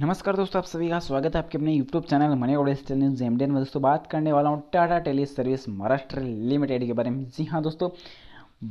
नमस्कार दोस्तों आप सभी का स्वागत है आपके अपने YouTube चैनल मनी स्टेल न्यूज एमडीएन में दोस्तों बात करने वाला हूँ Tata tele service Maharashtra limited के बारे में जी हाँ दोस्तों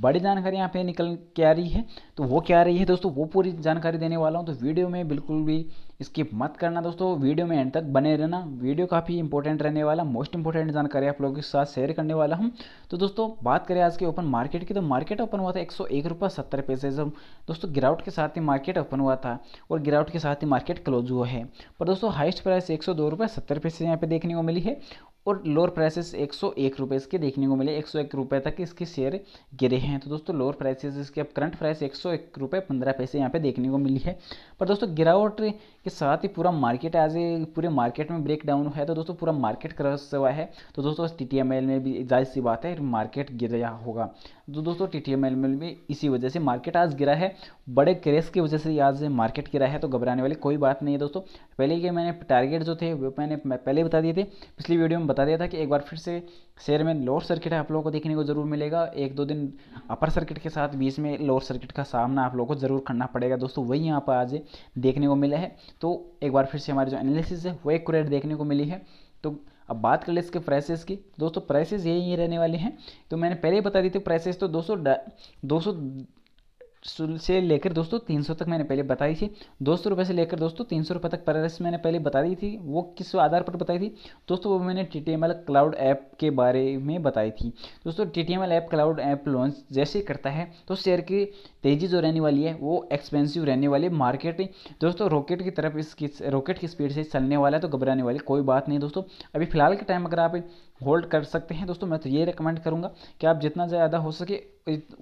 बड़ी जानकारी यहाँ पे निकल के आ रही है तो वो क्या रही है दोस्तों वो पूरी जानकारी देने वाला हूँ तो वीडियो में बिल्कुल भी स्किप मत करना दोस्तों वीडियो में एंड तक बने रहना वीडियो काफ़ी इंपॉर्टेंट रहने वाला मोस्ट इंपॉर्टेंट जानकारी आप लोगों के साथ शेयर करने वाला हूँ तो दोस्तों बात करें आज के ओपन मार्केट की तो मार्केट ओपन हुआ था एक सौ एक रुपये सत्तर पैसे जब दोस्तों गिरावट के साथ ही मार्केट ओपन हुआ था और गिरावट के साथ ही मार्केट क्लोज हुआ है पर दोस्तों हाइस्ट प्राइस एक सौ दो रुपये सत्तर पैसे यहाँ पे देखने को मिली है और लोअर प्राइसेस एक सौ एक रुपये इसके देखने को मिले एक सौ एक रुपये तक इसके शेयर गिरे हैं तो दोस्तों लोअर प्राइसेस इसके अब करंट प्राइस एक सौ एक रुपये पंद्रह पैसे यहाँ पे देखने को मिली है पर दोस्तों गिरावट के साथ ही पूरा मार्केट आज पूरे मार्केट में ब्रेक डाउन है तो दोस्तों पूरा मार्केट क्रश हुआ है तो दोस्तों टी टी एम एल में भी जाहिर सी बात है मार्केट गिर रहा होगा तो दोस्तों टी टी एम एल में भी इसी वजह से मार्केट आज गिरा है बड़े क्रेस की वजह से आज मार्केट गिरा है तो घबराने वाली कोई बात नहीं है दोस्तों पहले के मैंने टारगेट जो थे वो मैंने पहले बता दिए थे पिछली वीडियो में बता दिया था कि एक बार फिर से शेयर में लोअर सर्किट है आप लोगों को देखने को जरूर मिलेगा एक दो दिन अपर सर्किट के साथ बीच में लोअर सर्किट का सामना आप लोगों को जरूर करना पड़ेगा दोस्तों वही यहाँ पर आज देखने को मिला है तो एक बार फिर से हमारे जो एनालिसिस है वो एक कुरेट देखने को मिली है तो अब बात कर ले इसके प्राइसेस की दोस्तों प्राइसेस यही रहने वाले हैं तो मैंने पहले ही बता दी थी प्राइसेस तो दो सौ से लेकर दोस्तों तीन सौ तक मैंने पहले बताई थी दो सौ रुपये से लेकर दोस्तों तीन सौ रुपये तक रेस मैंने पहले बता दी थी वो किस आधार पर बताई थी दोस्तों वो मैंने T T M L cloud app के बारे में बताई थी दोस्तों T T M L app cloud app launch जैसे करता है तो शेयर की तेज़ी जो रहने वाली है वो एक्सपेंसिव रहने वाली है मार्केट दोस्तों रॉकेट की तरफ इसकी रॉकेट की स्पीड से चलने वाला है तो घबराने वाली कोई बात नहीं दोस्तों अभी फिलहाल के टाइम अगर आप होल्ड कर सकते हैं दोस्तों मैं तो ये रिकमेंड करूँगा कि आप जितना ज़्यादा हो सके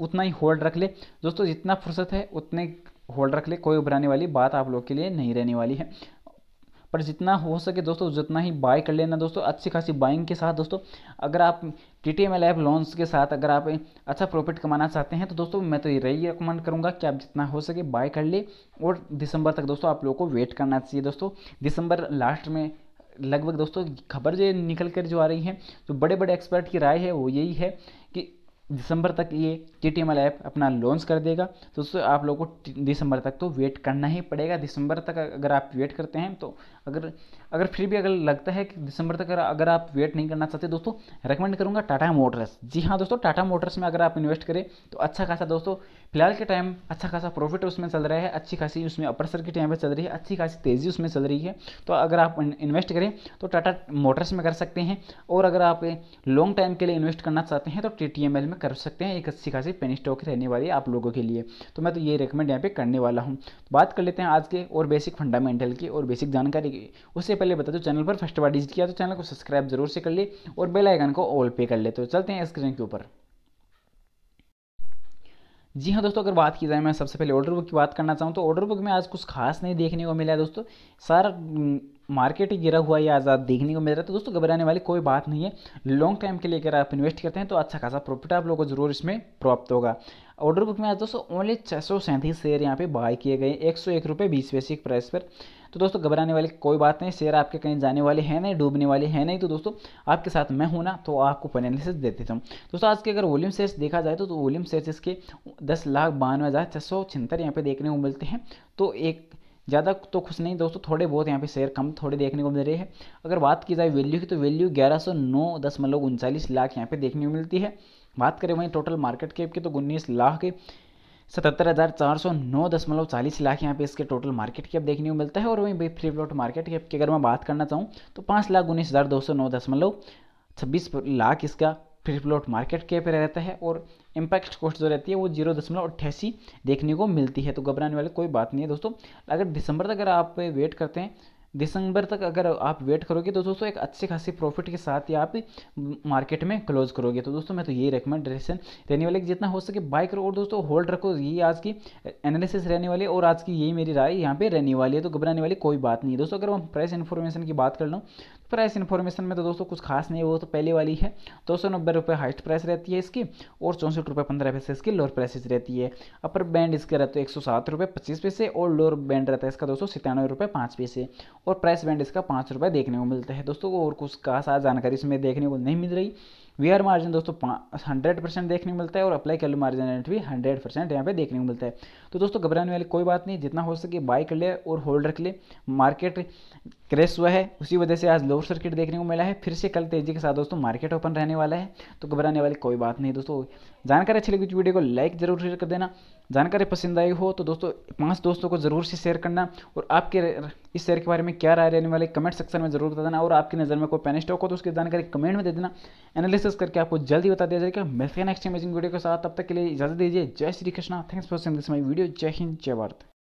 उतना ही होल्ड रख ले दोस्तों जितना फुर्सत है उतने होल्ड रख ले कोई उभराने वाली बात आप लोग के लिए नहीं रहने वाली है पर जितना हो सके दोस्तों जितना ही बाय कर लेना दोस्तों अच्छी खासी बाइंग के साथ दोस्तों अगर आप T T M L app loans के साथ अगर आप अच्छा प्रॉफिट कमाना चाहते हैं तो दोस्तों मैं तो ये रही रिकमेंड करूँगा कि आप जितना हो सके बाय कर ले और दिसंबर तक दोस्तों आप लोगों को वेट करना चाहिए दोस्तों दिसंबर लास्ट में लगभग दोस्तों खबर जो निकल कर जो आ रही है जो बड़े बड़े एक्सपर्ट की राय है वो यही है कि दिसंबर तक ये T T M L app अपना लॉन्च कर देगा तो उससे आप लोगों को दिसंबर तक तो वेट करना ही पड़ेगा दिसंबर तक अगर आप वेट करते हैं तो अगर अगर फिर भी अगर लगता है कि दिसंबर तक अगर आप वेट नहीं करना चाहते दोस्तों रेकमेंड करूँगा टाटा मोटर्स जी हाँ दोस्तों टाटा मोटर्स में अगर आप इन्वेस्ट करें तो अच्छा खासा दोस्तों फिलहाल के टाइम अच्छा खासा प्रॉफिट उसमें चल रहा है अच्छी खासी उसमें अपर सर की टाइम पर चल रही है अच्छी खासी तेज़ी उसमें चल रही है तो अगर आप इन्वेस्ट करें तो टाटा मोटर्स में कर सकते हैं और अगर आप लॉन्ग टाइम के लिए इन्वेस्ट करना चाहते हैं तो टी में कर सकते हैं एक अच्छी खासी पेन स्टॉक रहने वाली आप लोगों के लिए तो मैं तो ये रिकमेंड यहाँ पे करने वाला हूँ बात कर लेते हैं आज के और बेसिक फंडामेंटल की और बेसिक जानकारी की उससे पहले बता दो चैनल पर फर्स्ट बार डिजिट किया तो चैनल को सब्सक्राइब जरूर से कर ले और बेलाइकन को ऑल पे कर ले तो चलते हैं स्क्रीन के ऊपर जी हाँ दोस्तों अगर बात की जाए मैं सबसे पहले ऑर्डर बुक की बात करना चाहूँ तो ऑर्डर बुक में आज कुछ खास नहीं देखने को मिला है दोस्तों सारा मार्केट गिरा हुआ या आज़ाद देखने को मिल रहा है तो दोस्तों घबराने वाली कोई बात नहीं है लॉन्ग टाइम के लिए अगर आप इन्वेस्ट करते हैं तो अच्छा खासा प्रॉफिट आप लोगों को जरूर इसमें प्राप्त होगा ऑर्डर बुक में आज दोस्तों ओनली छः सौ सैंतीस शेयर यहाँ पे बाय किए गए एक सौ एक रुपये बीस पैसे प्राइस पर तो दोस्तों घबराने वाली कोई बात नहीं शेयर आपके कहीं जाने वाले हैं नहीं डूबने वाले हैं नहीं तो दोस्तों आपके साथ मैं हूं ना तो आपको पेनालिसिस दे देता हूँ दोस्तों आज के अगर वॉल्यूम शेयर्स देखा जाए तो, वॉल्यूम शेयर्स इसके दस लाख बानवे हज़ार छः सौ छिहत्तर यहाँ पर देखने को मिलते हैं तो एक ज़्यादा तो खुश नहीं दोस्तों थोड़े बहुत यहाँ पे शेयर कम थोड़े देखने को मिल रहे हैं अगर बात की जाए वैल्यू की तो वैल्यू ग्यारह सौ नौ दशमलव उनचालीस लाख यहाँ पे देखने को मिलती है बात करें वहीं टोटल मार्केट कैप की तो उन्नीस लाख सतहत्तर हज़ार चार सौ नौ दशमलव चालीस लाख यहाँ पे इसके टोटल मार्केट कैप देखने को मिलता है और वहीं भाई फ्री प्लॉट मार्केट कैप की अगर मैं बात करना चाहूँ तो पाँच लाख उन्नीस हज़ार दो सौ नौ दशमलव छब्बीस लाख इसका फिर फ्लोट मार्केट कैप रहता है और इम्पैक्ट कॉस्ट जो रहती है वो जीरो दशमलव अट्ठासी देखने को मिलती है तो घबराने वाली कोई बात नहीं है दोस्तों अगर दिसंबर तक अगर आप वेट करते हैं दिसंबर तक अगर आप वेट करोगे तो दोस्तों एक अच्छे खासी प्रॉफिट के साथ ही आप मार्केट में क्लोज करोगे तो दोस्तों मैं तो यही रिकमेंडेशन रहने वाले जितना हो सके बाय करो और दोस्तों होल्ड रखो यही आज की एनालिसिस रहने वाली और आज की यही मेरी राय यहाँ पे रहने वाली है तो घबराने वाली कोई बात नहीं है दोस्तों अगर हम प्राइस इन्फॉर्मेशन की बात कर लूँ प्राइस इन्फॉर्मेशन में तो दोस्तों कुछ खास नहीं वो तो पहले वाली है दो सौ नब्बे रुपये हाइस्ट प्राइस रहती है इसकी और चौंसठ रुपये पंद्रह पैसे इसकी लोअर प्राइस रहती है अपर बैंड इसका रहता है एक सौ सात रुपये पच्चीस पैसे और लोअर बैंड रहता है इसका दो सौ सितानवे रुपये पाँच पैसे और प्राइस बैंड इसका पाँच रुपये देखने को मिलता है दोस्तों और कुछ खास जानकारी इसमें देखने को नहीं मिल रही वीआर मार्जिन दोस्तों हंड्रेड परसेंट देखने को मिलता है और अप्लाई कैलू मार्जिन रेट भी हंड्रेड परसेंट यहाँ पे देखने को मिलता है तो दोस्तों घबराने वाली कोई बात नहीं जितना हो सके बाय कर ले और होल्ड रख ले मार्केट क्रेश हुआ है उसी वजह से आज लोअर सर्किट देखने को मिला है फिर से कल तेजी के साथ दोस्तों मार्केट ओपन रहने वाला है तो घबराने वाली कोई बात नहीं दोस्तों जानकारी अच्छी लगी वीडियो तो को लाइक जरूर शेयर कर देना जानकारी पसंद आई हो तो दोस्तों पांच दोस्तों को जरूर से शेयर करना और आपके इस शेयर के बारे में क्या राय रहने वाले कमेंट सेक्शन में जरूर बता देना और आपकी नज़र में कोई पेन स्टॉक हो तो उसकी जानकारी कमेंट में दे देना एनालिस एनालिसिस करके आपको जल्दी बता दिया जाएगा मिलते हैं नेक्स्ट इमेजिंग वीडियो के साथ तब तक के लिए इजाजत दीजिए जय Shri Krishna thanks for sing this my video जय हिंद जय भारत